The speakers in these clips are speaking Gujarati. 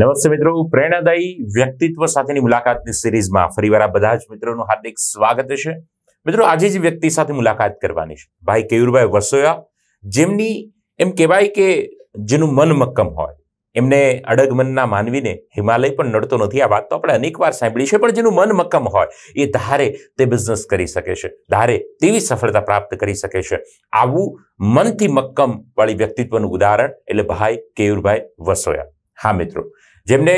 નમસ્તે મિત્રો પ્રેરણાદાયી વ્યક્તિત્વ સાથેની મુલાકાતની સિરીઝમાં ફરીવાર આ બધા જ મિત્રોનું હાર્દિક સ્વાગત છે મિત્રો આજે જ વ્યક્તિ સાથે મુલાકાત કરવાની છે ભાઈ કેયુરભાઈ વસોયા જેમની એમ કહેવાય કે જેનું મન મક્કમ હોય એમને અડગ મનના માનવીને હિમાલય પણ નડતો નથી આ વાત તો આપણે અનેક વાર સાંભળી છે પણ જેનું મન મક્કમ હોય એ ધારે તે બિઝનેસ કરી શકે છે ધારે તેવી સફળતા પ્રાપ્ત કરી શકે છે આવું મનથી મક્કમ વાળી વ્યક્તિત્વનું ઉદાહરણ એટલે ભાઈ કેયુરભાઈ વસોયા હા મિત્રો જેમને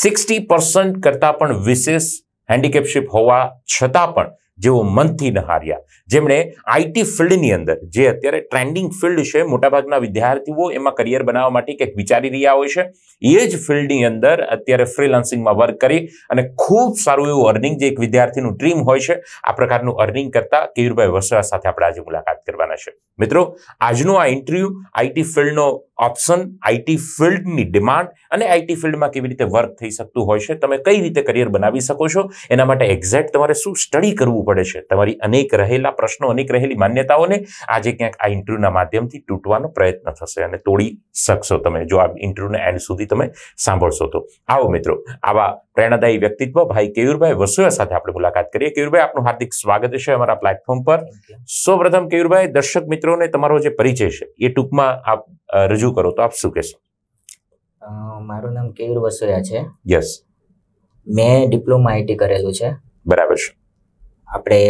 સિક્સટી પર્સન્ટ કરતાં પણ વિશેષ હેન્ડીકેપશીપ હોવા છતાં પણ જેઓ મનથી નહાર્યા જેમણે આઈટી ફિલ્ડની અંદર જે અત્યારે ટ્રેન્ડિંગ ફિલ્ડ છે મોટાભાગના વિદ્યાર્થીઓ એમાં કરિયર બનાવવા માટે કંઈક વિચારી રહ્યા હોય છે એ જ ફિલ્ડની અંદર અત્યારે ફ્રીલાન્સિંગમાં વર્ક કરી અને ખૂબ સારું એવું અર્નિંગ જે એક વિદ્યાર્થીનું ડ્રીમ હોય છે આ પ્રકારનું અર્નિંગ કરતા કેયુરભાઈ વસરા સાથે આપણે આજે મુલાકાત કરવાના છે મિત્રો આજનું આ ઇન્ટરવ્યૂ આઈટી ફિલ્ડનો ઓપ્શન આઈટી ફિલ્ડની ડિમાન્ડ અને આઈટી ફિલ્ડમાં કેવી રીતે વર્ક થઈ શકતું હોય છે તમે કઈ રીતે કરિયર બનાવી શકો છો એના માટે એક્ઝેક્ટ તમારે શું સ્ટડી કરવું પડે છે તમારી અનેક રહેલા પ્રશ્નો અનેક રહેલી માન્યતાઓને આજે ક્યાંક આ ઇન્ટરવ્યૂના માધ્યમથી તૂટવાનો પ્રયત્ન થશે અને તોડી શકશો તમે જો આ ઇન્ટરવ્યૂના એન્ડ સુધી તમે સાંભળશો તો આવો મિત્રો આવા પ્રેરણાદાયી વ્યક્તિત્વ ભાઈ કેયુરભાઈ વસુયા સાથે આપણે મુલાકાત કરીએ કેયુરભાઈ આપનું હાર્દિક સ્વાગત છે અમારા પ્લેટફોર્મ પર સૌપ્રથમ કેયુરભાઈ દર્શક મિત્રોને તમારો જે પરિચય છે એ ટૂંકમાં આપ રજૂ કરો તો આપ શું કહેશો મારું નામ કેયુર વસુયા છે યસ મેં ડિપ્લોમા આઈટી કરેલું છે બરાબર છે આપણે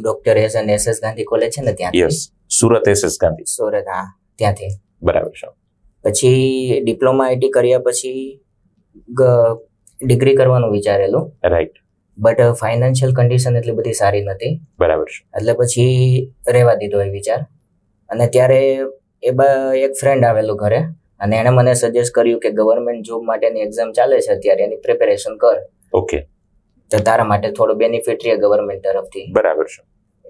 doctor S N S S Gandhi college છે ને ત્યાં yes Surat S S Gandhi Surat હા ત્યાંથી બરાબર છે પછી ડિપ્લોમા આઈટી કર્યા પછી ડિગ્રી કરવાનું વિચારેલું રાઈટ બટ ફાઇનાન્શિયલ કન્ડિશન એટલી બધી સારી નથી બરાબર છે એટલે પછી રહેવા દીધો એ વિચાર અને ત્યારે એ એક ફ્રેન્ડ આવેલું ઘરે અને એણે મને સજેસ્ટ કર્યું કે ગવર્મેન્ટ જોબ માટેની એક્ઝામ ચાલે છે અત્યારે એની પ્રિપેરેશન કર ઓકે તો તારા માટે થોડો બેનિફિટ રહે ગવર્મેન્ટ તરફથી બરાબર છે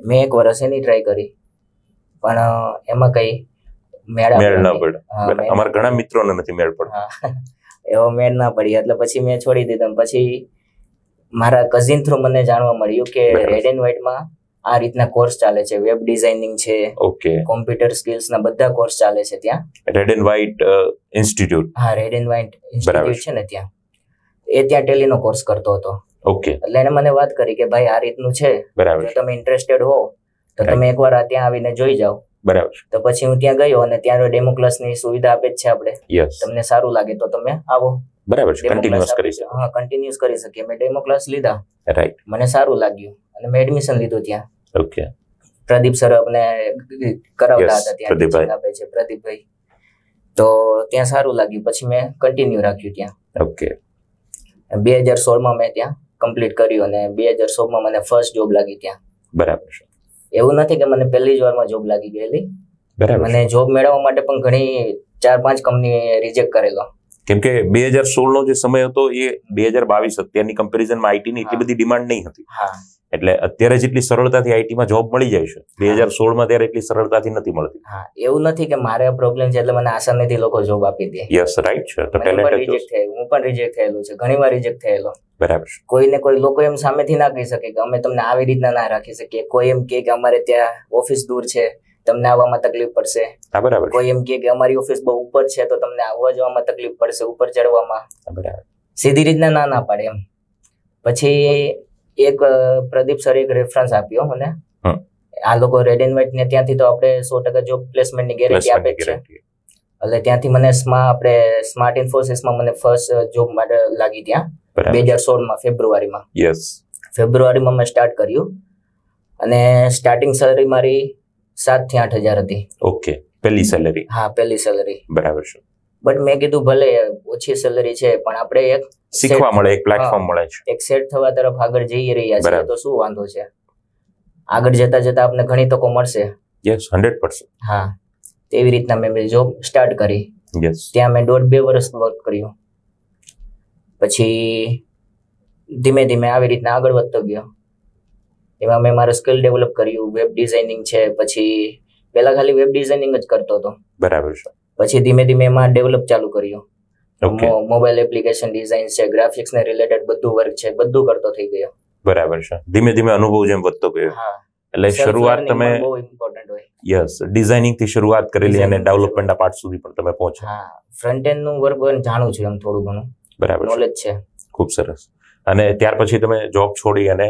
મેં એક વર્ષ એની ટ્રાય કરી પણ એમાં કઈ મેળ ન પડે અમારા ઘણા મિત્રોને નથી મેળ પડે એવો મેળ ના પડી એટલે પછી મેં છોડી દીધું પછી મારા કઝિન થ્રુ મને જાણવા મળ્યું કે રેડ એન્ડ વ્હાઇટમાં આ રીતના કોર્સ ચાલે છે વેબ ડિઝાઇનિંગ છે ઓકે કોમ્પ્યુટર સ્કિલ્સ ના બધા કોર્સ ચાલે છે ત્યાં રેડ એન્ડ વ્હાઇટ ઇન્સ્ટિટ્યૂટ હા રેડ એન્ડ વ્હાઇટ ઇન્સ્ટિટ્યૂટ છે ને ત્યાં એ ત્યાં ટેલીનો કોર્સ કરતો હતો ઓકે એટલે એને મને વાત કરી કે ભાઈ આ રીતનું છે બરાબર તમે ઇન્ટરેસ્ટેડ હો તો તમે એકવાર ત્યાં આવીને જોઈ જાઓ બરાબર તો પછી હું ત્યાં ગયો અને ત્યાં ડેમો ક્લાસની સુવિધા આપે છે આપણે તમને સારું લાગે તો તમે આવો બરાબર છે કન્ટિન્યુઅસ કરી શકો હા કન્ટિન્યુઅસ કરી શકીએ મેં ડેમો ક્લાસ લીધા રાઈટ મને સારું લાગ્યું અને મેં એડમિશન લીધું ત્યાં ઓકે પ્રદીપ સર અમને કરાવતા હતા ત્યાં આપે છે પ્રદીપભાઈ તો ત્યાં સારું લાગ્યું પછી મેં કન્ટિન્યુ રાખ્યું ત્યાં ઓકે બે હજાર સોળમાં મેં ત્યાં કમ્પ્લીટ કર્યું અને બે હજાર સોળમાં મને ફર્સ્ટ જોબ લાગી ત્યાં બરાબર છે એવું નથી કે મને પહેલી જ વારમાં જોબ લાગી ગયેલી મને જોબ મેળવવા માટે પણ ઘણી ચાર પાંચ કંપની રિજેક્ટ કરેલો કેમ કે બે હજાર સોળ નો જે સમય હતો એ બે હજાર બાવીસ અત્યારની કમ્પેરિઝનમાં આઈટી ની એટલી બધી ડિમાન્ડ નહીં હતી એટલે અત્યારે જેટલી સરળતાથી આઈટીમાં જોબ મળી જાય છે બે હજાર સોળમાં ત્યારે એટલી સરળતાથી નથી મળતી હા એવું નથી કે મારે પ્રોબ્લેમ છે એટલે મને આસાનીથી લોકો જોબ આપી દે યસ રાઈટ છે તો ટેલેન્ટ હું પણ રિજેક્ટ થયેલો છે ઘણી વાર રિજેક્ટ થયેલો બરાબર કોઈને કોઈ લોકો એમ સામેથી ના કહી શકે કે અમે તમને આવી રીતના ના રાખી શકીએ કોઈ એમ કે અમારે ત્યાં ઓફિસ દૂર છે તમને આવવામાં તકલીફ પડશે બરાબર કોઈ એમ કે અમારી ઓફિસ બહુ ઉપર છે તો તમને આવવા જવામાં તકલીફ પડશે ઉપર ચડવામાં બરાબર સીધી રીતના ના ના પડે એમ પછી એક પ્રદીપ સર એક રેફરન્સ આપ્યો મને આ લોકો રેડ એન્ડ વ્હાઈટ ને ત્યાંથી તો આપણે સો ટકા જોબ પ્લેસમેન્ટની ગેરંટી આપે છે એટલે ત્યાંથી મને સ્મા આપણે સ્માર્ટ ઇન્ફોસિસમાં મને ફર્સ્ટ જોબ માટે લાગી ત્યાં બે હજાર સોળમાં ફેબ્રુઆરીમાં યસ ફેબ્રુઆરીમાં મેં સ્ટાર્ટ કર્યું અને સ્ટાર્ટિંગ સેલરી મારી સાત થી આઠ હજાર હતી ઓકે પહેલી સેલરી હા પહેલી સેલરી બરાબર છે બટ મેં કીધું ભલે ઓછી સેલરી છે પણ આપણે એક શીખવા મળે એક પ્લેટફોર્મ મળે છે એક સેટ થવા તરફ આગળ જઈ રહ્યા છે તો શું વાંધો છે આગળ જતા જતા આપને ઘણી તકો મળશે યસ 100% હા તેવી રીતના મેં મેરી જોબ સ્ટાર્ટ કરી યસ ત્યાં મેં દોઢ બે વર્ષ વર્ક કર્યું પછી ધીમે ધીમે આવી રીતના આગળ વધતો ગયો એમાં મેં મારું સ્કિલ ડેવલપ કર્યું વેબ ડિઝાઇનિંગ છે પછી પહેલા ખાલી વેબ ડિઝાઇનિંગ જ કરતો હતો બરાબર છે પછી ધીમે ધીમે એમાં ડેવલપ ચાલુ કર્યું મોબાઈલ એપ્લિકેશન ડિઝાઇન છે ગ્રાફિક્સ ને રિલેટેડ બધું વર્ક છે બધું કરતો થઈ ગયો બરાબર છે ધીમે ધીમે અનુભવ જેમ વધતો ગયો એટલે શરૂઆત તમે બહુ ઇમ્પોર્ટન્ટ હોય યસ ડિઝાઇનિંગ થી શરૂઆત કરેલી અને ડેવલપમેન્ટના પાર્ટ સુધી પણ તમે પહોંચ્યા હા ફ્રન્ટ એન્ડ નું વર્ક જાણું છું એમ થોડું ઘણું બરાબર નોલેજ છે ખૂબ સરસ અને ત્યાર પછી તમે જોબ છોડી અને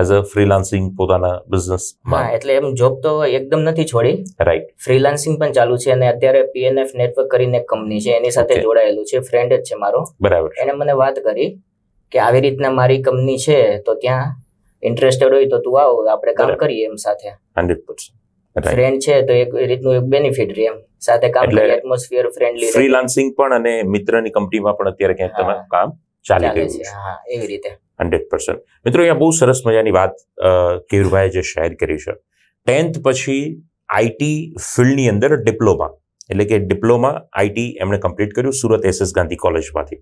એઝ અ ફ્રીલાન્સિંગ પોતાના બિઝનેસ હા એટલે એમ જોબ તો એકદમ નથી છોડી રાઈટ ફ્રીલાન્સિંગ પણ ચાલુ છે અને અત્યારે પીએનએફ નેટવર્ક કરીને કંપની છે એની સાથે જોડાયેલું છે ફ્રેન્ડ જ છે મારો બરાબર એને મને વાત કરી કે આવી રીતના મારી કંપની છે તો ત્યાં ઇન્ટરેસ્ટેડ હોય તો તું આવો આપણે કામ કરીએ એમ સાથે 100% ફ્રેન્ડ છે તો એક રીતનું એક બેનિફિટ રહે એમ સાથે કામ કરીએ એટમોસ્ફિયર ફ્રેન્ડલી ફ્રીલાન્સિંગ પણ અને મિત્રની કંપનીમાં પણ અત્યારે ક્યાંક તમે કામ ચાલી રહ્યું છે હા એવી રીતે હન્ડ્રેડ પર્સન્ટ મિત્રો અહીંયા બહુ સરસ મજાની વાત કેયુરભાઈએ જે શેર કરી છે ટેન્થ પછી આઈટી ફિલ્ડની અંદર ડિપ્લોમા એટલે કે ડિપ્લોમા આઈટી એમણે કમ્પ્લીટ કર્યું સુરત એસએસ ગાંધી કોલેજમાંથી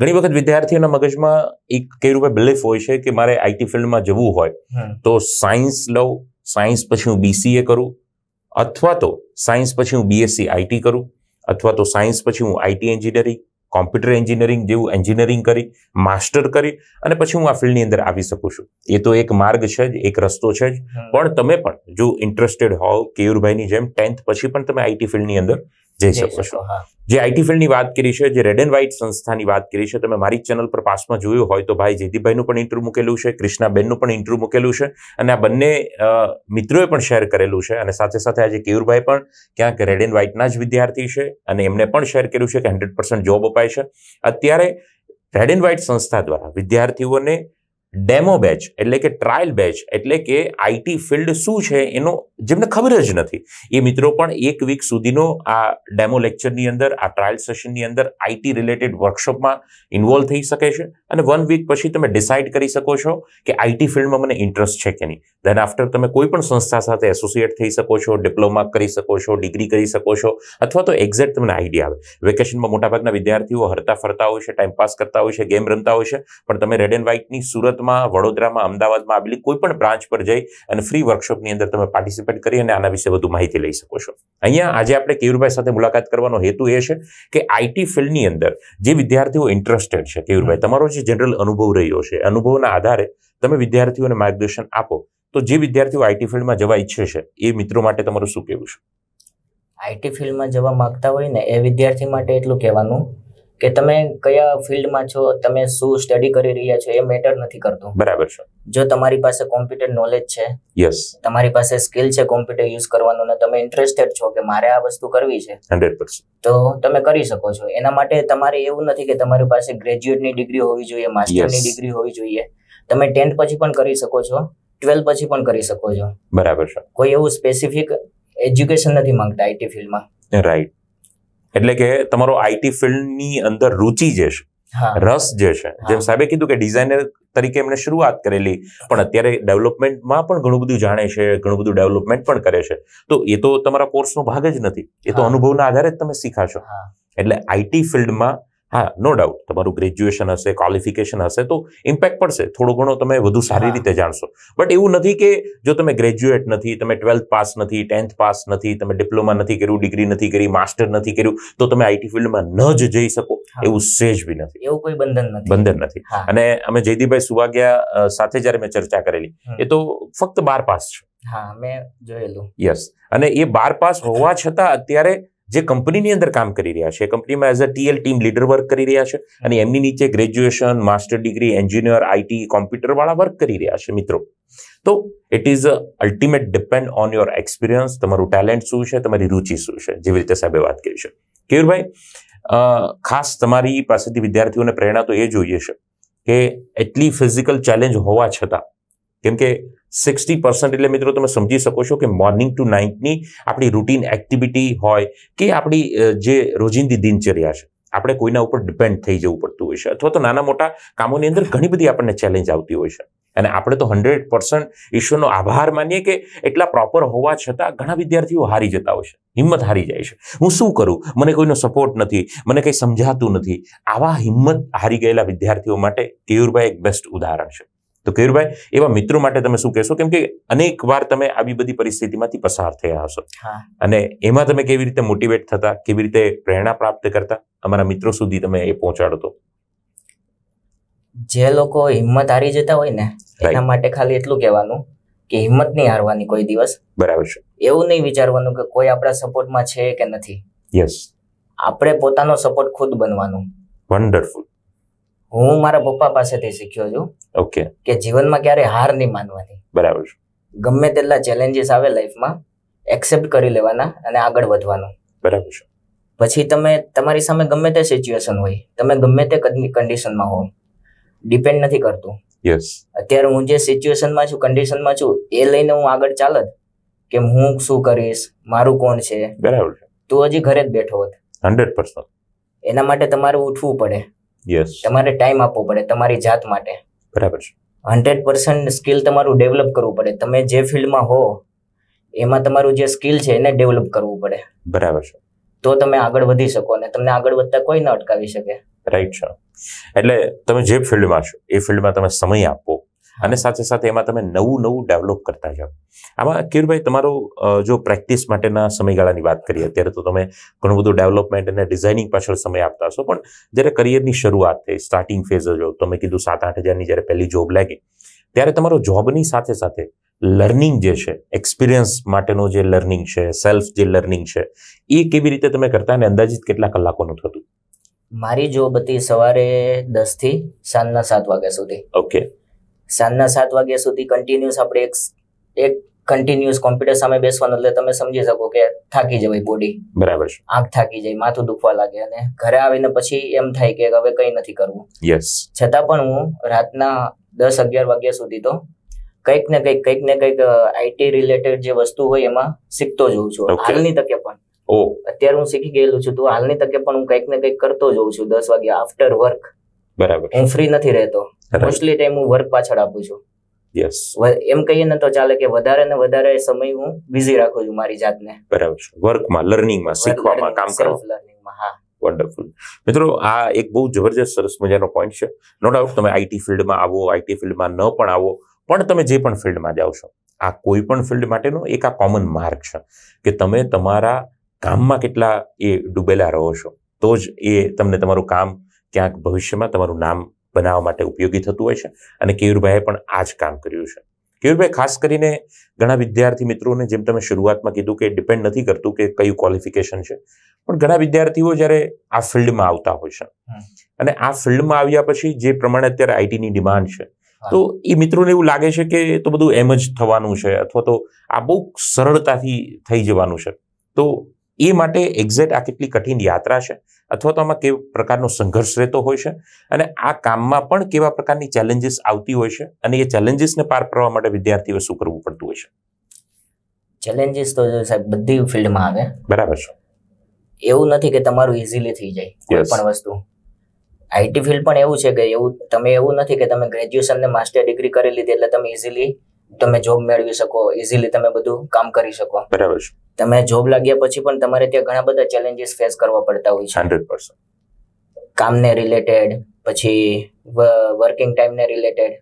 ઘણી વખત વિદ્યાર્થીઓના મગજમાં એક કઈ બિલીફ હોય છે કે મારે આઈટી ફિલ્ડમાં જવું હોય તો સાયન્સ લઉં સાયન્સ પછી હું બીસીએ કરું અથવા તો સાયન્સ પછી હું બીએસસી આઈટી કરું અથવા તો સાયન્સ પછી હું આઈટી એન્જિનિયરિંગ કોમ્પ્યુટર એન્જિનિયરિંગ જેવું એન્જિનિયરિંગ કરી માસ્ટર કરી અને પછી હું આ ફિલ્ડની અંદર આવી શકું છું એ તો એક માર્ગ છે જ એક રસ્તો છે જ પણ તમે પણ જો ઇન્ટરેસ્ટેડ હોવ કેયુરભાઈની જેમ ટેન્થ પછી પણ તમે આઈટી ફિલ્ડની અંદર જઈ શકો છો જે આઈટી ફિલ્ડની વાત કરી છે જે રેડ એન્ડ વ્હાઇટ સંસ્થાની વાત કરી છે તમે મારી ચેનલ પર પાસમાં જોયું હોય તો ભાઈ જયદીપભાઈનું પણ ઇન્ટરવ્યુ મૂકેલું છે કૃષ્ણાબેનનું પણ ઇન્ટરવ્યુ મૂકેલું છે અને આ બંને મિત્રોએ પણ શેર કરેલું છે અને સાથે સાથે આજે કેયુરભાઈ પણ ક્યાંક રેડ એન્ડ વ્હાઇટના જ વિદ્યાર્થી છે અને એમને પણ શેર કર્યું છે કે હંડ્રેડ જોબ અપાય છે અત્યારે રેડ એન્ડ વ્હાઇટ સંસ્થા દ્વારા વિદ્યાર્થીઓને ડેમો બેચ એટલે કે ટ્રાયલ બેચ એટલે કે આઈટી ફિલ્ડ શું છે એનો જેમને ખબર જ નથી એ મિત્રો પણ એક વીક સુધીનો આ ડેમો લેક્ચરની અંદર આ ટ્રાયલ સેશનની અંદર આઈટી રિલેટેડ વર્કશોપમાં ઇન્વોલ્વ થઈ શકે છે અને વન વીક પછી તમે ડિસાઇડ કરી શકો છો કે આઈટી ફિલ્ડમાં મને ઇન્ટરેસ્ટ છે કે નહીં ધેન આફ્ટર તમે કોઈ પણ સંસ્થા સાથે એસોસિએટ થઈ શકો છો ડિપ્લોમા કરી શકો છો ડિગ્રી કરી શકો છો અથવા તો એક્ઝેક્ટ તમને આઈડિયા આવે વેકેશનમાં મોટાભાગના વિદ્યાર્થીઓ હરતા ફરતા હોય છે ટાઈમ પાસ કરતા હોય છે ગેમ રમતા હોય છે પણ તમે રેડ એન્ડ વ્હાઇટની સુરત સુરતમાં વડોદરામાં અમદાવાદમાં આવેલી કોઈ પણ બ્રાન્ચ પર જઈ અને ફ્રી વર્કશોપની અંદર તમે પાર્ટિસિપેટ કરી અને આના વિશે વધુ માહિતી લઈ શકો છો અહીંયા આજે આપણે કેયુરભાઈ સાથે મુલાકાત કરવાનો હેતુ એ છે કે આઈટી ફિલ્ડની અંદર જે વિદ્યાર્થીઓ ઇન્ટરેસ્ટેડ છે કેયુરભાઈ તમારો જે જનરલ અનુભવ રહ્યો છે અનુભવના આધારે તમે વિદ્યાર્થીઓને માર્ગદર્શન આપો તો જે વિદ્યાર્થીઓ આઈટી ફિલ્ડમાં જવા ઈચ્છે છે એ મિત્રો માટે તમારું શું કહેવું છે આઈટી ફિલ્ડમાં જવા માગતા હોય ને એ વિદ્યાર્થી માટે એટલું કહેવાનું કે તમે કયા ફિલ્ડમાં છો તમે શું સ્ટડી કરી રહ્યા છો એ મેટર નથી કરતું બરાબર છે જો તમારી પાસે કોમ્પ્યુટર નોલેજ છે યસ તમારી પાસે સ્કિલ છે કોમ્પ્યુટર યુઝ કરવાનું ને તમે ઇન્ટરેસ્ટેડ છો કે મારે આ વસ્તુ કરવી છે 100% તો તમે કરી શકો છો એના માટે તમારે એવું નથી કે તમારી પાસે ગ્રેજ્યુએટની ડિગ્રી હોવી જોઈએ માસ્ટરની ડિગ્રી હોવી જોઈએ તમે 10th પછી પણ કરી શકો છો 12 પછી પણ કરી શકો છો બરાબર છે કોઈ એવું સ્પેસિફિક એજ્યુકેશન નથી માંગતા આઈટી ફિલ્ડમાં રાઈટ એટલે કે તમારો આઈટી ફિલ્ડની અંદર રુચિ જે છે રસ જે છે જેમ સાહેબે કીધું કે ડિઝાઇનર તરીકે એમણે શરૂઆત કરેલી પણ અત્યારે ડેવલપમેન્ટમાં પણ ઘણું બધું જાણે છે ઘણું બધું ડેવલપમેન્ટ પણ કરે છે તો એ તો તમારા કોર્સનો ભાગ જ નથી એ તો અનુભવના આધારે જ તમે શીખાશો એટલે આઈટી ફિલ્ડમાં હા નો ડાઉટ તમારું ગ્રેજ્યુએશન હશે ક્વોલિફિકેશન હશે તો ઇમ્પેક્ટ પડશે થોડો ઘણો તમે વધુ સારી રીતે જાણશો બટ એવું નથી કે જો તમે ગ્રેજ્યુએટ નથી તમે ટ્વેલ્થ પાસ નથી ટેન્થ પાસ નથી તમે ડિપ્લોમા નથી કર્યું ડિગ્રી નથી કરી માસ્ટર નથી કર્યું તો તમે આઈટી ફિલ્ડમાં ન જ જઈ શકો એવું સેજ બી નથી એવું કોઈ બંધન નથી બંધન નથી અને અમે જયદીભાઈ સુવાગ્યા સાથે જ્યારે મેં ચર્ચા કરેલી એ તો ફક્ત બાર પાસ છે હા મેં જોયેલું યસ અને એ બાર પાસ હોવા છતાં અત્યારે જે કંપનીની અંદર કામ કરી રહ્યા છે કંપનીમાં as a TL team leader work કરી રહ્યા છે અને એમની નીચે graduation master degree engineer IT કોમ્પ્યુટરવાળા વર્ક કરી રહ્યા છે મિત્રો તો it is ultimate depend on your experience તમારું ટેલેન્ટ શું છે તમારી રુચિ શું છે જેવી રીતે સાહેબે વાત કરી છે કેયુરભાઈ ખાસ તમારી પાસેથી વિદ્યાર્થીઓને પ્રેરણા તો એ જોઈએ છે કે એટલી ફિઝિકલ ચેલેન્જ હોવા છતાં કેમ કે સિક્સટી પર્સન્ટ એટલે મિત્રો તમે સમજી શકો છો કે મોર્નિંગ ટુ નાઇટની આપણી રૂટીન એક્ટિવિટી હોય કે આપણી જે રોજિંદી દિનચર્યા છે આપણે કોઈના ઉપર ડિપેન્ડ થઈ જવું પડતું હોય છે અથવા તો નાના મોટા કામોની અંદર ઘણી બધી આપણને ચેલેન્જ આવતી હોય છે અને આપણે તો હંડ્રેડ પર્સન્ટ ઈશ્વરનો આભાર માનીએ કે એટલા પ્રોપર હોવા છતાં ઘણા વિદ્યાર્થીઓ હારી જતા હોય છે હિંમત હારી જાય છે હું શું કરું મને કોઈનો સપોર્ટ નથી મને કંઈ સમજાતું નથી આવા હિંમત હારી ગયેલા વિદ્યાર્થીઓ માટે કેયુરભાઈ એક બેસ્ટ ઉદાહરણ છે તો કેયુરભાઈ એવા મિત્રો માટે તમે શું કહેશો કેમકે અનેક વાર તમે આવી બધી પરિસ્થિતિમાંથી પસાર થયા હશો અને એમાં તમે કેવી રીતે મોટિવેટ થતા કેવી રીતે પ્રેરણા પ્રાપ્ત કરતા અમારા મિત્રો સુધી તમે એ પહોંચાડતો જે લોકો હિંમત હારી જતા હોય ને એના માટે ખાલી એટલું કહેવાનું કે હિંમત નહીં હારવાની કોઈ દિવસ બરાબર છે એવું નહીં વિચારવાનું કે કોઈ આપણા સપોર્ટમાં છે કે નથી યસ આપણે પોતાનો સપોર્ટ ખુદ બનવાનું વન્ડરફુલ હું મારા પપ્પા પાસેથી શીખ્યો છું ઓકે કે જીવનમાં ક્યારે હાર નહીં માનવાની બરાબર છે ગમે તેટલા ચેલેન્જીસ આવે લાઈફમાં એક્સેપ્ટ કરી લેવાના અને આગળ વધવાનું બરાબર છે પછી તમે તમારી સામે ગમે તે સિચ્યુએશન હોય તમે ગમે તે કન્ડિશનમાં હો ડિપેન્ડ નથી કરતું યસ અત્યારે હું જે સિચ્યુએશનમાં છું કન્ડિશનમાં છું એ લઈને હું આગળ ચાલત કે હું શું કરીશ મારું કોણ છે બરાબર છે તું હજી ઘરે જ બેઠો હોત હંડ્રેડ પર્સન્ટ એના માટે તમારે ઉઠવું પડે યસ તમારે ટાઈમ આપવો પડે તમારી જાત માટે બરાબર છે હંડ્રેડ પર્સન્ટ સ્કિલ તમારું ડેવલપ કરવું પડે તમે જે ફિલ્ડમાં હો એમાં તમારું જે સ્કિલ છે એને ડેવલપ કરવું પડે બરાબર છે તો તમે આગળ વધી શકો અને તમને આગળ વધતા કોઈ ન અટકાવી શકે રાઈટ છે એટલે તમે જે ફિલ્ડમાં છો એ ફિલ્ડમાં તમે સમય આપો અને સાથે સાથે એમાં તમે નવું નવું ડેવલપ કરતા જાઓ આમાં કિરભાઈ તમારો જો પ્રેક્ટિસ માટેના સમયગાળાની વાત કરીએ અત્યારે તો તમે ઘણું બધું ડેવલપમેન્ટ અને ડિઝાઇનિંગ પાછળ સમય આપતા હશો પણ જ્યારે કરિયરની શરૂઆત થઈ સ્ટાર્ટિંગ ફેઝ જો તમે કીધું સાત આઠ હજારની જ્યારે પહેલી જોબ લાગી ત્યારે તમારો જોબની સાથે સાથે લર્નિંગ જે છે એક્સપિરિયન્સ માટેનો જે લર્નિંગ છે સેલ્ફ જે લર્નિંગ છે એ કેવી રીતે તમે કરતા અને અંદાજિત કેટલા કલાકોનું થતું મારી જોબ હતી સવારે દસથી સાંજના સાત વાગ્યા સુધી ઓકે સાંજના સાત વાગ્યા સુધી કન્ટિન્યુઅસ આપણે એક એક કન્ટિન્યુઅસ કોમ્પ્યુટર સામે બેસવાનું એટલે તમે સમજી શકો કે થાકી જવાય બોડી બરાબર છે આંખ થાકી જાય માથું દુખવા લાગે અને ઘરે આવીને પછી એમ થાય કે હવે કંઈ નથી કરવું યસ છતાં પણ હું રાતના દસ અગિયાર વાગ્યા સુધી તો કંઈક ને કંઈક કંઈક ને કંઈક આઈટી રિલેટેડ જે વસ્તુ હોય એમાં શીખતો જઉં છું હાલની તકે પણ અત્યારે હું શીખી ગયેલું છું તો હાલની તકે પણ હું કંઈક ને કંઈક કરતો જઉં છું દસ વાગ્યા આફ્ટર વર્ક બરાબર હું ફ્રી નથી રહેતો મોસ્ટલી ટાઈમ હું વર્ક પાછળ આપું છું યસ એમ કહીએ ને તો ચાલે કે વધારે ને વધારે સમય હું બિઝી રાખું છું મારી જાતને બરાબર વર્કમાં લર્નિંગમાં શીખવામાં કામ કરો લર્નિંગમાં હા વન્ડરફુલ મિત્રો આ એક બહુ જબરજસ્ત સરસ મજાનો પોઈન્ટ છે નો ડાઉટ તમે આઈટી ફિલ્ડમાં આવો આઈટી ફિલ્ડમાં ન પણ આવો પણ તમે જે પણ ફિલ્ડમાં જાઓ છો આ કોઈ પણ ફિલ્ડ માટેનો એક આ કોમન માર્ક છે કે તમે તમારા કામમાં કેટલા એ ડૂબેલા રહો છો તો જ એ તમને તમારું કામ ક્યાંક ભવિષ્યમાં તમારું નામ બનાવવા માટે ઉપયોગી થતું હોય છે અને કેયુરભાઈએ પણ આ જ કામ કર્યું છે કેયુરભાઈ ખાસ કરીને ઘણા વિદ્યાર્થી મિત્રોને જેમ તમે શરૂઆતમાં કીધું કે ડિપેન્ડ નથી કરતું કે કયું ક્વોલિફિકેશન છે પણ ઘણા વિદ્યાર્થીઓ જ્યારે આ ફિલ્ડમાં આવતા હોય છે અને આ ફિલ્ડમાં આવ્યા પછી જે પ્રમાણે અત્યારે આઈટીની ડિમાન્ડ છે તો એ મિત્રોને એવું લાગે છે કે તો બધું એમ જ થવાનું છે અથવા તો આ બહુ સરળતાથી થઈ જવાનું છે તો એ માટે એક્ઝેક્ટ આ કેટલી કઠિન યાત્રા છે અથવા તો આમાં કેવા પ્રકારનો સંઘર્ષ રહેતો હોય છે અને આ કામમાં પણ કેવા પ્રકારની ચેલેન્જીસ આવતી હોય છે અને એ ચેલેન્જીસને પાર કરવા માટે વિદ્યાર્થીઓ શું કરવું પડતું હોય છે ચેલેન્જીસ તો સાહેબ બધી ફિલ્ડમાં આવે બરાબર છે એવું નથી કે તમારું ઇઝીલી થઈ જાય કોઈ પણ વસ્તુ આઈટી ફિલ્ડ પણ એવું છે કે એવું તમે એવું નથી કે તમે ગ્રેજ્યુએશન ને માસ્ટર ડિગ્રી કરી લીધી એટલે તમે ઇઝીલી તમે જોબ મેળવી શકો ઇઝીલી તમે બધું કામ કરી શકો બરાબર છે તમે જોબ લાગ્યા પછી પણ તમારે ત્યાં ઘણા બધા ચેલેન્જીસ ફેસ કરવા પડતા હોય છે 100% કામને રિલેટેડ પછી વર્કિંગ ટાઈમને રિલેટેડ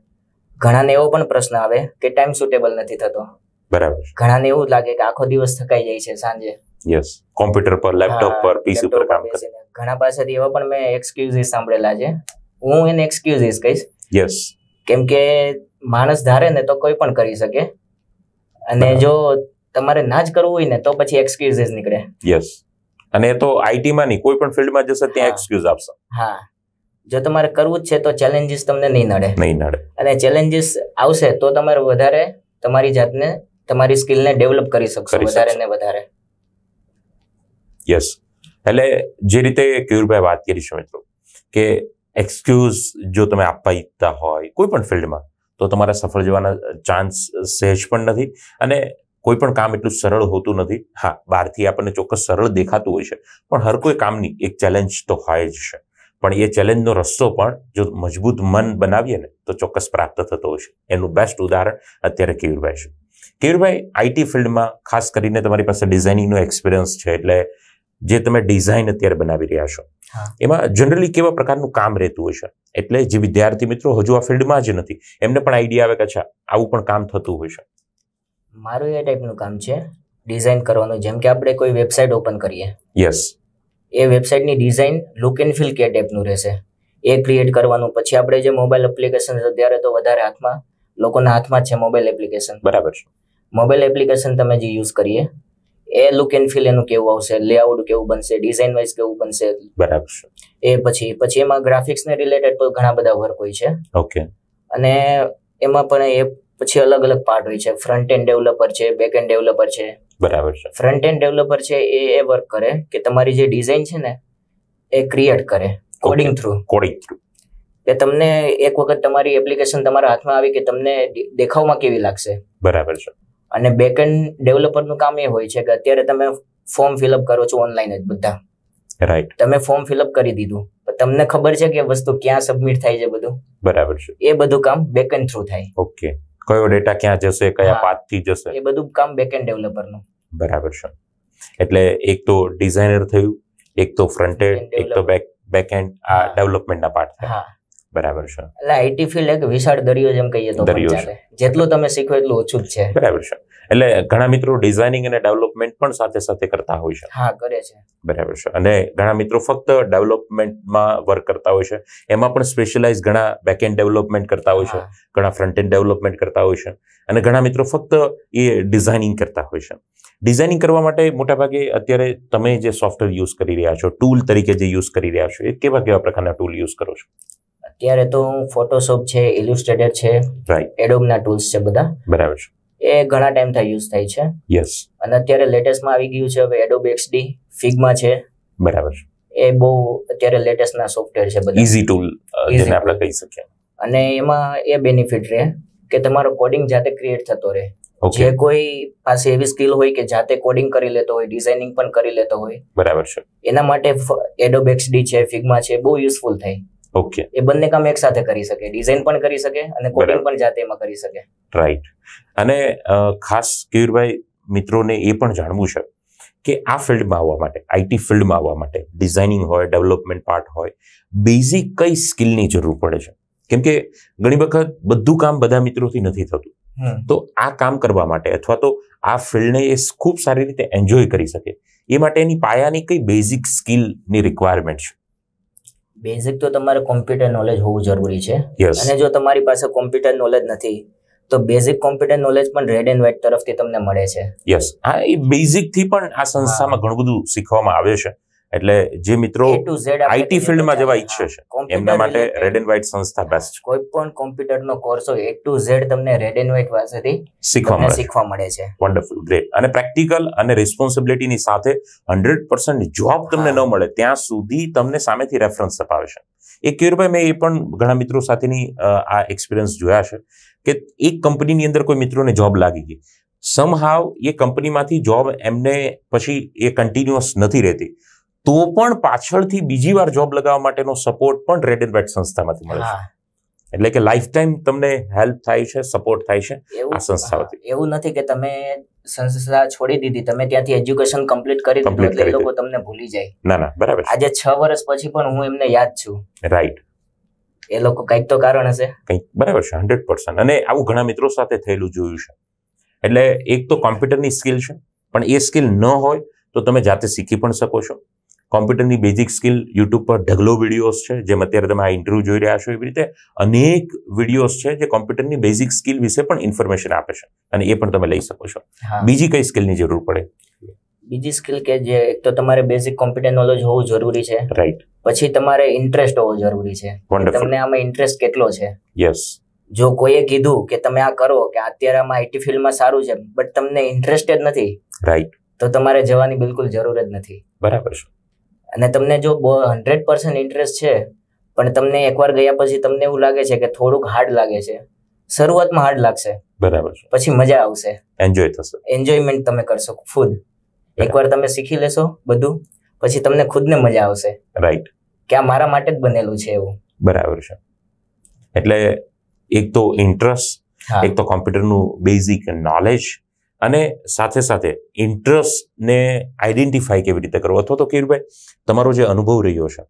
ઘણાને એવો પણ પ્રશ્ન આવે કે ટાઈમ સુટેબલ નથી થતો બરાબર ઘણાને એવું લાગે કે આખો દિવસ થકાઈ જાય છે સાંજે યસ કોમ્પ્યુટર પર લેપટોપ પર પીસી પર કામ કરે ઘણા પાસેથી એવા પણ મેં એક્સક્યુઝિસ સાંભળેલા છે હું એને એક્સક્યુઝિસ કહીશ યસ કેમ કે માણસ ધારે ને તો કોઈ પણ કરી શકે અને જો તમારે ના જ કરવું હોય ને તો પછી એક્સક્યુઝ નીકળે યસ અને એ તો આઈટીમાં નહીં કોઈ પણ ફિલ્ડમાં જશે ત્યાં એક્સક્યુઝ આપશે હા જો તમારે કરવું જ છે તો ચેલેન્જીસ તમને નહીં નડે નહીં નડે અને ચેલેન્જીસ આવશે તો તમારે વધારે તમારી જાતને તમારી સ્કિલને ડેવલપ કરી શકશો વધારે ને વધારે યસ એટલે જે રીતે કેયુરભાઈ વાત કરી છે મિત્રો કે એક્સક્યુઝ જો તમે આપવા ઈચ્છતા હોય કોઈ પણ ફિલ્ડમાં તો તમારા સફળ જવાના ચાન્સ સહેજ પણ નથી અને કોઈ પણ કામ એટલું સરળ હોતું નથી હા બહારથી આપણને ચોક્કસ સરળ દેખાતું હોય છે પણ હર કોઈ કામની એક ચેલેન્જ તો હોય જ છે પણ એ ચેલેન્જનો રસ્તો પણ જો મજબૂત મન બનાવીએ ને તો ચોક્કસ પ્રાપ્ત થતો હોય છે એનું બેસ્ટ ઉદાહરણ અત્યારે કેયુરભાઈ છે કેયુરભાઈ આઈટી ફિલ્ડમાં ખાસ કરીને તમારી પાસે ડિઝાઇનિંગનો એક્સપિરિયન્સ છે એટલે જે તમે ડિઝાઇન અત્યારે બનાવી રહ્યા છો એમાં જનરલી કેવા પ્રકારનું કામ રહેતું હોય છે એટલે જે વિદ્યાર્થી મિત્રો હજુ આ ફિલ્ડમાં જ નથી એમને પણ આઈડિયા આવે કે અચ્છા આવું પણ કામ થતું હોય છે મારું એ ટાઈપનું કામ છે ડિઝાઇન કરવાનું જેમ કે આપણે કોઈ વેબસાઇટ ઓપન કરીએ યસ એ વેબસાઇટની ડિઝાઇન લુક એન્ડ ફીલ કે ટાઈપનું રહેશે એ ક્રિએટ કરવાનું પછી આપણે જે મોબાઈલ એપ્લિકેશન અત્યારે તો વધારે હાથમાં લોકોના હાથમાં છે મોબાઈલ એપ્લિકેશન બરાબર છે મોબાઈલ એપ્લિકેશન તમે જે યુઝ કરીએ એ લુક એન્ડ ફીલ એનું કેવું આવશે લેઆઉટ કેવું બનશે ડિઝાઇન વાઇઝ કેવું બનશે બરાબર એ પછી પછી એમાં ગ્રાફિક્સ ને રિલેટેડ પણ ઘણા બધા વર્ક હોય છે ઓકે અને એમાં પણ એ પછી અલગ અલગ પાર્ટ હોય છે ફ્રન્ટ એન્ડ ડેવલપર છે બેક એન્ડ ડેવલપર છે બરાબર છે ફ્રન્ટ એન્ડ ડેવલપર છે એ એ વર્ક કરે કે તમારી જે ડિઝાઇન છે ને એ ક્રિએટ કરે કોડિંગ થ્રુ કોડિંગ થ્રુ કે તમને એક વખત તમારી એપ્લિકેશન તમારા હાથમાં આવી કે તમને દેખાવમાં કેવી લાગશે બરાબર છે અને બેકએન્ડ ડેવલપરનું કામ એ હોય છે કે અત્યારે તમે ફોર્મ ફિલઅપ કરો છો ઓનલાઈન જ બધા રાઈટ તમે ફોર્મ ફિલઅપ કરી દીધું તમને ખબર છે કે વસ્તુ ક્યાં સબમિટ થાય છે બધું બરાબર છે એ બધું કામ બેકએન્ડ થ્રુ થાય ઓકે કયો ડેટા ક્યાં જશે કયા પાથ થી જશે એ બધું કામ બેકએન્ડ ડેવલપરનું બરાબર છે એટલે એક તો ડિઝાઇનર થયું એક તો ફ્રન્ટ એન્ડ એક તો બેક બેકએન્ડ આ ડેવલપમેન્ટના પાર્ટ થયા બરાબર છે એટલે આઈટી ફિલ્ડ એક વિશાળ દરિયો જેમ કહીએ તો દરિયો છે જેટલું તમે શીખો એટલું ઓછું જ છે બરાબર છે એટલે ઘણા મિત્રો ડિઝાઇનિંગ અને ડેવલપમેન્ટ પણ સાથે સાથે કરતા હોય છે હા કરે છે બરાબર છે અને ઘણા મિત્રો ફક્ત ડેવલપમેન્ટમાં વર્ક કરતા હોય છે એમાં પણ સ્પેશિયલાઇઝ ઘણા બેકએન્ડ ડેવલપમેન્ટ કરતા હોય છે ઘણા ફ્રન્ટ એન્ડ ડેવલપમેન્ટ કરતા હોય છે અને ઘણા મિત્રો ફક્ત એ ડિઝાઇનિંગ કરતા હોય છે ડિઝાઇનિંગ કરવા માટે મોટાભાગે અત્યારે તમે જે સોફ્ટવેર યુઝ કરી રહ્યા છો ટૂલ તરીકે જે યુઝ કરી રહ્યા છો એ કેવા કેવા પ્રકારના ટૂલ યુઝ કરો છો અત્યારે તો હું ફોટોશોપ છે ઇલ્યુસ્ટ્રેટર છે એડોબના ટૂલ્સ છે બધા બરાબર છે એ ઘણા ટાઈમ થી યુઝ થાય છે યસ અને અત્યારે લેટેસ્ટમાં આવી ગયું છે હવે એડોબ એક્સડી ફિગમાં છે બરાબર એ બહુ અત્યારે લેટેસ્ટના સોફ્ટવેર છે બધા ઈઝી ટૂલ જેને આપણે કહી શકીએ અને એમાં એ બેનિફિટ રહે કે તમારો કોડિંગ જાતે ક્રિએટ થતો રહે જે કોઈ પાસે એવી સ્કિલ હોય કે જાતે કોડિંગ કરી લેતો હોય ડિઝાઇનિંગ પણ કરી લેતો હોય બરાબર છે એના માટે એડોબ એક્સડી છે ફિગમાં છે બહુ યુઝફુલ થાય ઓકે એ બંને કામ એક સાથે કરી શકે ડિઝાઇન પણ કરી શકે અને કોડિંગ પણ જાતે એમાં કરી શકે રાઈટ અને ખાસ કિયુરભાઈ મિત્રોને એ પણ જાણવું છે કે આ ફિલ્ડમાં આવવા માટે આઈટી ફિલ્ડમાં આવવા માટે ડિઝાઇનિંગ હોય ડેવલપમેન્ટ પાર્ટ હોય બેઝિક કઈ સ્કિલની જરૂર પડે છે કેમ કે ઘણી વખત બધું કામ બધા મિત્રોથી નથી થતું તો આ કામ કરવા માટે અથવા તો આ ફિલ્ડને એ ખૂબ સારી રીતે એન્જોય કરી શકે એ માટે એની પાયાની કઈ બેઝિક સ્કિલની રિક્વાયરમેન્ટ છે બેઝિક તો તમારે કોમ્પ્યુટર નોલેજ હોવું જરૂરી છે અને જો તમારી પાસે કોમ્પ્યુટર નોલેજ નથી તો બેઝિક કોમ્પ્યુટર નોલેજ પણ રેડ એન્ડ વ્હાઇટ તરફથી તમને મળે છે યસ હા એ બેઝિકથી પણ આ સંસ્થામાં ઘણું બધું શીખવામાં આવે છે એટલે જે મિત્રો આઈટી ફિલ્ડમાં જવા ઈચ્છે છે એમના માટે રેડ એન્ડ વ્હાઇટ સંસ્થા બેસ્ટ છે કોઈ પણ કોમ્પ્યુટરનો કોર્સ હોય એ ટુ ઝેડ તમને રેડ એન્ડ વ્હાઇટ પાસેથી શીખવા મળે શીખવા મળે છે વન્ડરફુલ ગ્રેટ અને પ્રેક્ટિકલ અને રિસ્પોન્સિબિલિટીની સાથે 100% જોબ તમને ન મળે ત્યાં સુધી તમને સામેથી રેફરન્સ અપાવે છે એ કેરભાઈ મેં એ પણ ઘણા મિત્રો સાથેની આ એક્સપિરિયન્સ જોયા છે કે એક કંપનીની અંદર કોઈ મિત્રોને જોબ લાગી ગઈ સમ સમહાવ એ કંપનીમાંથી જોબ એમને પછી એ કન્ટિન્યુઅસ નથી રહેતી તો પણ પાછળથી બીજી વાર જોબ લગાવવા માટેનો સપોર્ટ પણ રેડ એન્ડ વ્હાઇટ સંસ્થામાંથી મળે છે એટલે કે લાઈફ ટાઈમ તમને હેલ્પ થાય છે સપોર્ટ થાય છે આ સંસ્થાઓથી એવું નથી કે તમે સંસ્થા છોડી દીધી તમે ત્યાંથી એજ્યુકેશન કમ્પ્લીટ કરી દીધું એટલે લોકો તમને ભૂલી જાય ના ના બરાબર આજે છ વર્ષ પછી પણ હું એમને યાદ છું રાઈટ એ લોકો કંઈક તો કારણ હશે કંઈક બરાબર છે હંડ્રેડ પર્સન્ટ અને આવું ઘણા મિત્રો સાથે થયેલું જોયું છે એટલે એક તો કોમ્પ્યુટરની સ્કિલ છે પણ એ સ્કિલ ન હોય તો તમે જાતે શીખી પણ શકો છો કોમ્પ્યુટરની બેઝિક સ્કિલ યુટ્યુબ પર ઢગલો વિડીયોઝ છે જેમ અત્યારે તમે આ ઇન્ટરવ્યૂ જોઈ રહ્યા છો એવી રીતે અનેક વિડીયોઝ છે જે કોમ્પ્યુટરની બેઝિક સ્કિલ વિશે પણ ઇન્ફોર્મેશન આપે છે અને એ પણ તમે લઈ શકો છો બીજી કઈ સ્કિલની જરૂર પડે બીજી સ્કિલ કે જે એક તો તમારે બેઝિક કોમ્પ્યુટર નોલેજ હોવું જરૂરી છે રાઈટ પછી તમારે ઇન્ટરેસ્ટ હોવો જરૂરી છે તમને આમાં ઇન્ટરેસ્ટ કેટલો છે યસ જો કોઈએ કીધું કે તમે આ કરો કે અત્યારે આમાં આઈટી ફિલ્ડમાં સારું છે બટ તમને ઇન્ટરેસ્ટેડ નથી રાઈટ તો તમારે જવાની બિલકુલ જરૂર જ નથી બરાબર છે અને તમને જો હંડ્રેડ પર્સન્ટ ઇન્ટરેસ્ટ છે પણ તમને એકવાર ગયા પછી તમને એવું લાગે છે કે થોડુંક હાર્ડ લાગે છે શરૂઆતમાં હાર્ડ લાગશે બરાબર છે પછી મજા આવશે એન્જોય થશે એન્જોયમેન્ટ તમે કરશો ખુદ એકવાર તમે શીખી લેશો બધું પછી તમને ખુદને મજા આવશે રાઈટ કે આ મારા માટે જ બનેલું છે એવું બરાબર છે એટલે એક તો ઇન્ટરેસ્ટ એક તો કોમ્પ્યુટરનું બેઝિક નોલેજ અને સાથે સાથે ઇન્ટરેસ્ટને આઈડેન્ટિફાઈ કેવી રીતે કરવો અથવા તો કિરીટભાઈ તમારો જે અનુભવ રહ્યો છે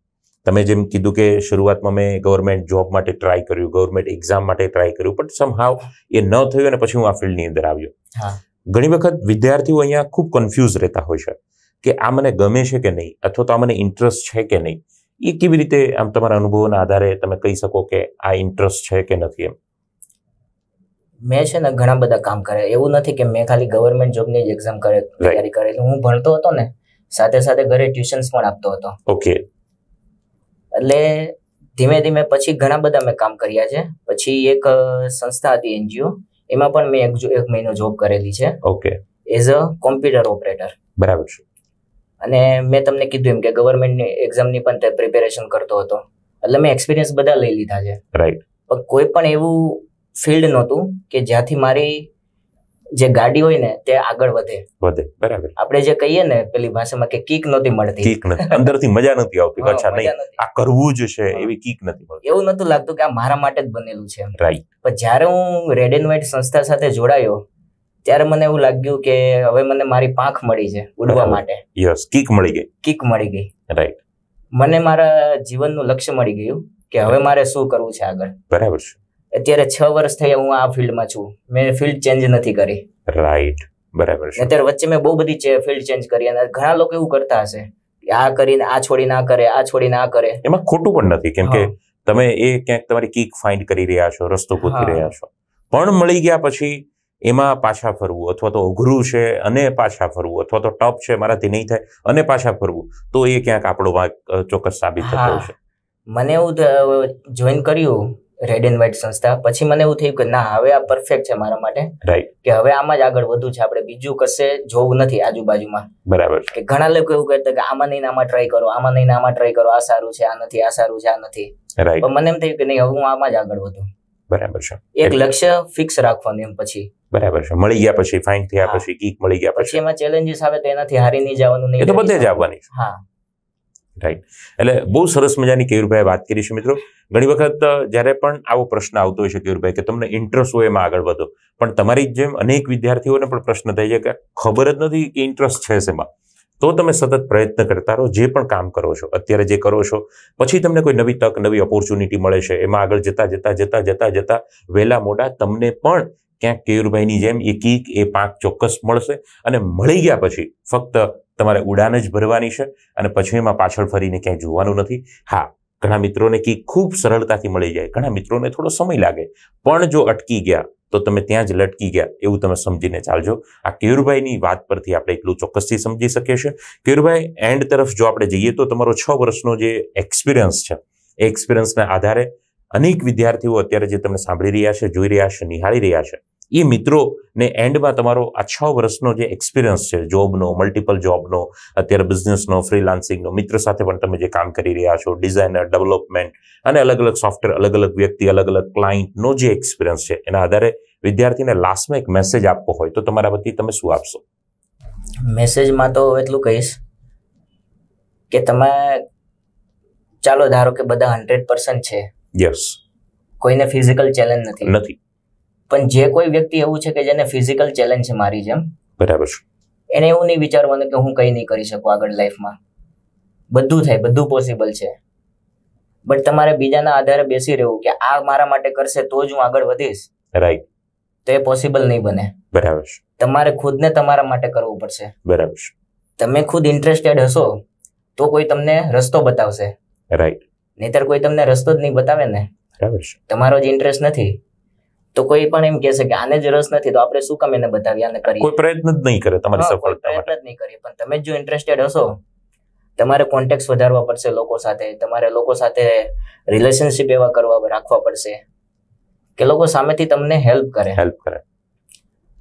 તમે જેમ કીધું કે શરૂઆતમાં મેં ગવર્મેન્ટ જોબ માટે ટ્રાય કર્યું ગવર્મેન્ટ એક્ઝામ માટે ટ્રાય કર્યું પણ સમહાવ એ ન થયું અને પછી હું આ ફિલ્ડની અંદર આવ્યો ઘણી વખત વિદ્યાર્થીઓ અહીંયા ખૂબ કન્ફ્યુઝ રહેતા હોય છે કે આ મને ગમે છે કે નહીં અથવા તો આ મને ઇન્ટરેસ્ટ છે કે નહીં એ કેવી રીતે આમ તમારા અનુભવોના આધારે તમે કહી શકો કે આ ઇન્ટરેસ્ટ છે કે નથી એમ મેં છે ને ઘણા બધા કામ કર્યા એવું નથી કે મેં ખાલી ગવર્મેન્ટ જોબની જ એક્ઝામ કરે તૈયારી કરેલી હું ભણતો હતો ને સાથે સાથે ઘરે ટ્યુશન્સ પણ આપતો હતો ઓકે એટલે ધીમે ધીમે પછી ઘણા બધા મેં કામ કર્યા છે પછી એક સંસ્થા હતી એનજીઓ એમાં પણ મેં એક મહિનો જોબ કરેલી છે okay as a computer operator બરાબર છે અને મેં તમને કીધું એમ કે ગવર્મેન્ટની એક્ઝામની પણ પ્રિપેરેશન કરતો હતો એટલે મેં એક્સપિરિયન્સ બધા લઈ લીધા છે રાઈટ પણ કોઈ પણ એવું ફિલ્ડ નહોતું કે જ્યાંથી મારી જે ગાડી હોય ને તે આગળ વધે વધે બરાબર આપણે જે કહીએ ને પેલી ભાષામાં કે કિક નહોતી મળતી કિક નથી અંદરથી મજા નથી આવતી અચ્છા નહીં આ કરવું જ છે એવી કિક નથી મળતી એવું નહોતું લાગતું કે આ મારા માટે જ બનેલું છે રાઈટ પણ જ્યારે હું રેડ એન્ડ વ્હાઇટ સંસ્થા સાથે જોડાયો ત્યારે મને એવું લાગ્યું કે હવે મને મારી પાંખ મળી છે ઉડવા માટે યસ કિક મળી ગઈ કિક મળી ગઈ રાઈટ મને મારા જીવનનું લક્ષ્ય મળી ગયું કે હવે મારે શું કરવું છે આગળ બરાબર છે અત્યારે છ વર્ષ થયા હું આ ફિલ્ડમાં છું મેં ફિલ્ડ ચેન્જ નથી કરી રાઈટ બરાબર છે અત્યારે વચ્ચે મેં બહુ બધી ફિલ્ડ ચેન્જ કરી અને ઘણા લોકો એવું કરતા હશે આ કરીને આ છોડી ના કરે આ છોડી ના કરે એમાં ખોટું પણ નથી કેમ કે તમે એ ક્યાંક તમારી કીક ફાઇન્ડ કરી રહ્યા છો રસ્તો ગોતી રહ્યા છો પણ મળી ગયા પછી એમાં પાછા ફરવું અથવા તો અઘરું છે અને પાછા ફરવું અથવા તો ટપ છે મારાથી નહીં થાય અને પાછા ફરવું તો એ ક્યાંક આપણો વાંક ચોક્કસ સાબિત થતો છે મને એવું જોઈન કર્યું રેડ એન્ડ વ્હાઇટ સંસ્થા પછી મને એવું થયું કે ના હવે આ પરફેક્ટ છે મારા માટે રાઈટ કે હવે આમાં જ આગળ વધુ છે આપણે બીજું કશે જોવું નથી આજુબાજુમાં બરાબર કે ઘણા લોકો એવું કહેતા કે આમાં નહીં આમાં ટ્રાય કરો આમાં નહીં આમાં ટ્રાય કરો આ સારું છે આ નથી આ સારું છે આ નથી પણ મને એમ થયું કે નહીં હવે હું આમાં જ આગળ વધુ બરાબર છે એક લક્ષ્ય ફિક્સ રાખવાનું એમ પછી બરાબર છે મળી ગયા પછી ફાઇન થયા પછી ગીક મળી ગયા પછી એમાં ચેલેન્જીસ આવે તો એનાથી હારી નહીં જવાનું નહીં એ તો બધે જ આવવાની હા રાઈટ એટલે બહુ સરસ મજાની કેયુરભાઈએ વાત કરી છે મિત્રો ઘણી વખત જ્યારે પણ આવો પ્રશ્ન આવતો હોય છે કેયુરભાઈ કે તમને ઇન્ટરેસ્ટ હોય એમાં આગળ વધો પણ તમારી જેમ અનેક વિદ્યાર્થીઓને પણ પ્રશ્ન થઈ જાય કે ખબર જ નથી કે ઇન્ટરેસ્ટ છે એમાં તો તમે સતત પ્રયત્ન કરતા રહો જે પણ કામ કરો છો અત્યારે જે કરો છો પછી તમને કોઈ નવી તક નવી ઓપોર્ચ્યુનિટી મળે છે એમાં આગળ જતા જતા જતા જતા જતા વહેલા મોડા તમને પણ ક્યાંક કેયુરભાઈની જેમ એક કીક એ પાક ચોક્કસ મળશે અને મળી ગયા પછી ફક્ત તમારે ઉડાન જ ભરવાની છે અને પછી એમાં પાછળ ફરીને ક્યાંય જોવાનું નથી હા ઘણા મિત્રોને કી ખૂબ સરળતાથી મળી જાય ઘણા મિત્રોને થોડો સમય લાગે પણ જો અટકી ગયા તો તમે ત્યાં જ લટકી ગયા એવું તમે સમજીને ચાલજો આ કેયુરભાઈની વાત પરથી આપણે એટલું ચોક્કસથી સમજી શકીએ છીએ કેયુરભાઈ એન્ડ તરફ જો આપણે જઈએ તો તમારો છ વર્ષનો જે એક્સપિરિયન્સ છે એ એક્સપિરિયન્સના આધારે અનેક વિદ્યાર્થીઓ અત્યારે જે તમને સાંભળી રહ્યા છે જોઈ રહ્યા છે નિહાળી રહ્યા છે એ મિત્રો ને એન્ડમાં તમારો આ છ વર્ષનો જે એક્સપિરિયન્સ છે જોબનો મલ્ટિપલ જોબનો અત્યારે બિઝનેસનો ફ્રીલાન્સિંગનો મિત્ર સાથે પણ તમે જે કામ કરી રહ્યા છો ડિઝાઇનર ડેવલપમેન્ટ અને અલગ અલગ સોફ્ટવેર અલગ અલગ વ્યક્તિ અલગ અલગ ક્લાયન્ટનો જે એક્સપિરિયન્સ છે એના આધારે વિદ્યાર્થીને લાસ્ટમાં એક મેસેજ આપવો હોય તો તમારા વતી તમે શું આપશો મેસેજમાં તો એટલું કહીશ કે તમે ચાલો ધારો કે બધા હંડ્રેડ પર્સન્ટ છે યસ કોઈને ફિઝિકલ ચેલેન્જ નથી નથી પણ જે કોઈ વ્યક્તિ એવું છે કે જેને ફિઝિકલ ચેલેન્જ છે મારી જેમ બરાબર એને એવું નહીં વિચારવાનું કે હું કંઈ નહીં કરી શકું આગળ લાઈફમાં બધું થાય બધું પોસિબલ છે બટ તમારે બીજાના આધારે બેસી રહેવું કે આ મારા માટે કરશે તો જ હું આગળ વધીશ રાઈટ તો એ પોસિબલ નહીં બને બરાબર તમારે ખુદને તમારા માટે કરવું પડશે બરાબર તમે ખુદ ઇન્ટરેસ્ટેડ હશો તો કોઈ તમને રસ્તો બતાવશે રાઈટ નહીતર કોઈ તમને રસ્તો જ નહીં બતાવે ને બરાબર તમારો જ ઇન્ટરેસ્ટ નથી તો કોઈ પણ એમ કહેશે કે આને જ રસ નથી તો આપણે શું કામ એને બતાવીએ આને કરીએ કોઈ પ્રયત્ન જ નહીં કરે તમારી સફળતા પ્રયત્ન જ નહીં કરીએ પણ તમે જો ઇન્ટરેસ્ટેડ હશો તમારે કોન્ટેક્ટ વધારવા પડશે લોકો સાથે તમારે લોકો સાથે રિલેશનશિપ એવા કરવા રાખવા પડશે કે લોકો સામેથી તમને હેલ્પ કરે હેલ્પ કરે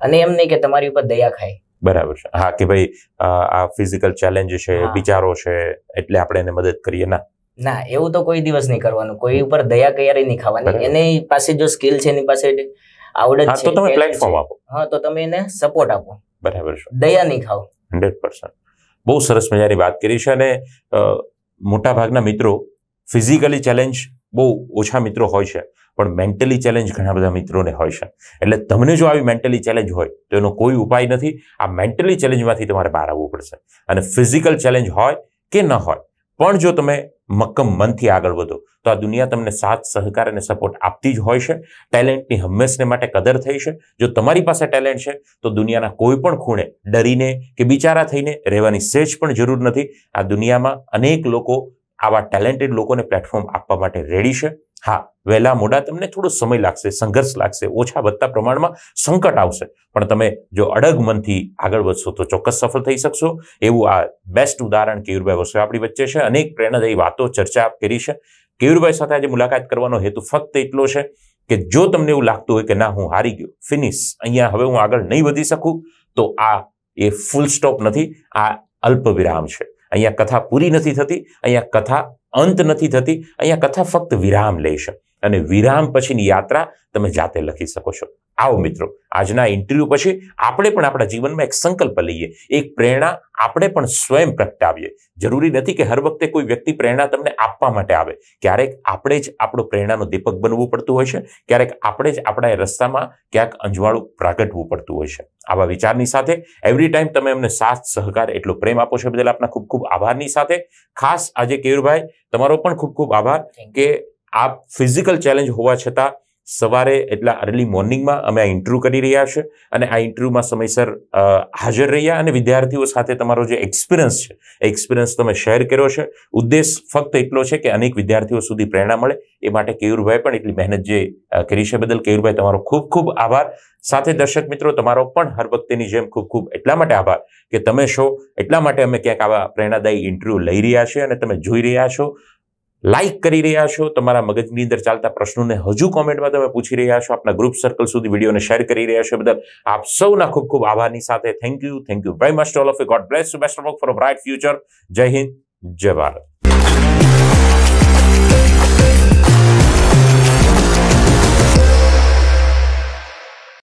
અને એમ નહીં કે તમારી ઉપર દયા ખાય બરાબર છે હા કે ભાઈ આ ફિઝિકલ ચેલેન્જ છે વિચારો છે એટલે આપણે એને મદદ કરીએ ના ના એવું તો કોઈ દિવસ નહીં કરવાનું કોઈ ઉપર દયા કયારી નહીં ખાવાની એની પાસે જો સ્કિલ છે એની પાસે આવડત છે તો તમે પ્લેટફોર્મ આપો હા તો તમે એને સપોર્ટ આપો બરાબર છે દયા નહીં ખાઓ 100% બહુ સરસ મજાની વાત કરી છે અને મોટા ભાગના મિત્રો ફિઝિકલી ચેલેન્જ બહુ ઓછા મિત્રો હોય છે પણ મેન્ટલી ચેલેન્જ ઘણા બધા મિત્રોને હોય છે એટલે તમને જો આવી મેન્ટલી ચેલેન્જ હોય તો એનો કોઈ ઉપાય નથી આ મેન્ટલી ચેલેન્જમાંથી તમારે બહાર આવવું પડશે અને ફિઝિકલ ચેલેન્જ હોય કે ન હોય પણ જો તમે મક્કમ મનથી આગળ વધો તો આ દુનિયા તમને સાથ સહકાર અને સપોર્ટ આપતી જ હોય છે ટેલેન્ટની હંમેશને માટે કદર થઈ છે જો તમારી પાસે ટેલેન્ટ છે તો દુનિયાના કોઈ પણ ખૂણે ડરીને કે બિચારા થઈને રહેવાની સેજ પણ જરૂર નથી આ દુનિયામાં અનેક લોકો આવા ટેલેન્ટેડ લોકોને પ્લેટફોર્મ આપવા માટે રેડી છે હા વહેલા મોડા તમને થોડો સમય લાગશે સંઘર્ષ લાગશે ઓછા વધતા પ્રમાણમાં સંકટ આવશે પણ તમે જો અડગ મનથી આગળ વધશો તો ચોક્કસ સફળ થઈ શકશો એવું આ બેસ્ટ ઉદાહરણ કેયુરભાઈ વસ્તુ આપણી વચ્ચે છે અનેક પ્રેરણાદાયી વાતો ચર્ચા કરી છે કેયુરભાઈ સાથે આજે મુલાકાત કરવાનો હેતુ ફક્ત એટલો છે કે જો તમને એવું લાગતું હોય કે ના હું હારી ગયો ફિનિશ અહીંયા હવે હું આગળ નહીં વધી શકું તો આ એ ફૂલ સ્ટોપ નથી આ અલ્પ વિરામ છે અહીંયા કથા પૂરી નથી થતી અહીંયા કથા અંત નથી થતી અહીંયા કથા ફક્ત વિરામ લઈ શકે અને વિરામ પછીની યાત્રા તમે જાતે લખી શકો છો આવો મિત્રો આજના ઇન્ટરવ્યૂ પછી આપણે પણ આપણા જીવનમાં એક સંકલ્પ લઈએ એક પ્રેરણા આપણે પણ સ્વયં પ્રગટાવીએ જરૂરી નથી કે હર વખતે કોઈ વ્યક્તિ પ્રેરણા તમને આપવા માટે આવે ક્યારેક આપણે જ આપણો પ્રેરણાનો દીપક બનવું પડતું હોય છે ક્યારેક આપણે જ આપણા રસ્તામાં ક્યાંક અંજવાળું પ્રગટવું પડતું હોય છે આવા વિચારની સાથે એવરી ટાઈમ તમે અમને સાથ સહકાર એટલો પ્રેમ આપો છો બદલ આપના ખૂબ ખૂબ આભારની સાથે ખાસ આજે કેયુરભાઈ તમારો પણ ખૂબ ખૂબ આભાર કે આ ફિઝિકલ ચેલેન્જ હોવા છતાં સવારે એટલે અર્લી મોર્નિંગમાં અમે આ ઇન્ટરવ્યૂ કરી રહ્યા છે અને આ ઇન્ટરવ્યૂમાં સમયસર હાજર રહ્યા અને વિદ્યાર્થીઓ સાથે તમારો જે એક્સપિરિયન્સ છે એક્સપિરિયન્સ તમે શેર કર્યો છે ઉદ્દેશ ફક્ત એટલો છે કે અનેક વિદ્યાર્થીઓ સુધી પ્રેરણા મળે એ માટે કેયુરભાઈ પણ એટલી મહેનત જે કરી છે બદલ કેયુરભાઈ તમારો ખૂબ ખૂબ આભાર સાથે દર્શક મિત્રો તમારો પણ હર વખતેની જેમ ખૂબ ખૂબ એટલા માટે આભાર કે તમે છો એટલા માટે અમે ક્યાંક આવા પ્રેરણાદાયી ઇન્ટરવ્યૂ લઈ રહ્યા છીએ અને તમે જોઈ રહ્યા છો લાઇક કરી રહ્યા છો તમારા મગજની અંદર ચાલતા પ્રશ્નોને હજુ કોમેન્ટમાં તમે પૂછી રહ્યા છો આપના ગ્રુપ સર્કલ સુધી વિડીયોને શેર કરી રહ્યા છો બદલ આપ સૌના ખૂબ ખૂબ આભારની સાથે thank you thank you very much all of you God bless you best of for bright future જય હિન્દ જય ભારત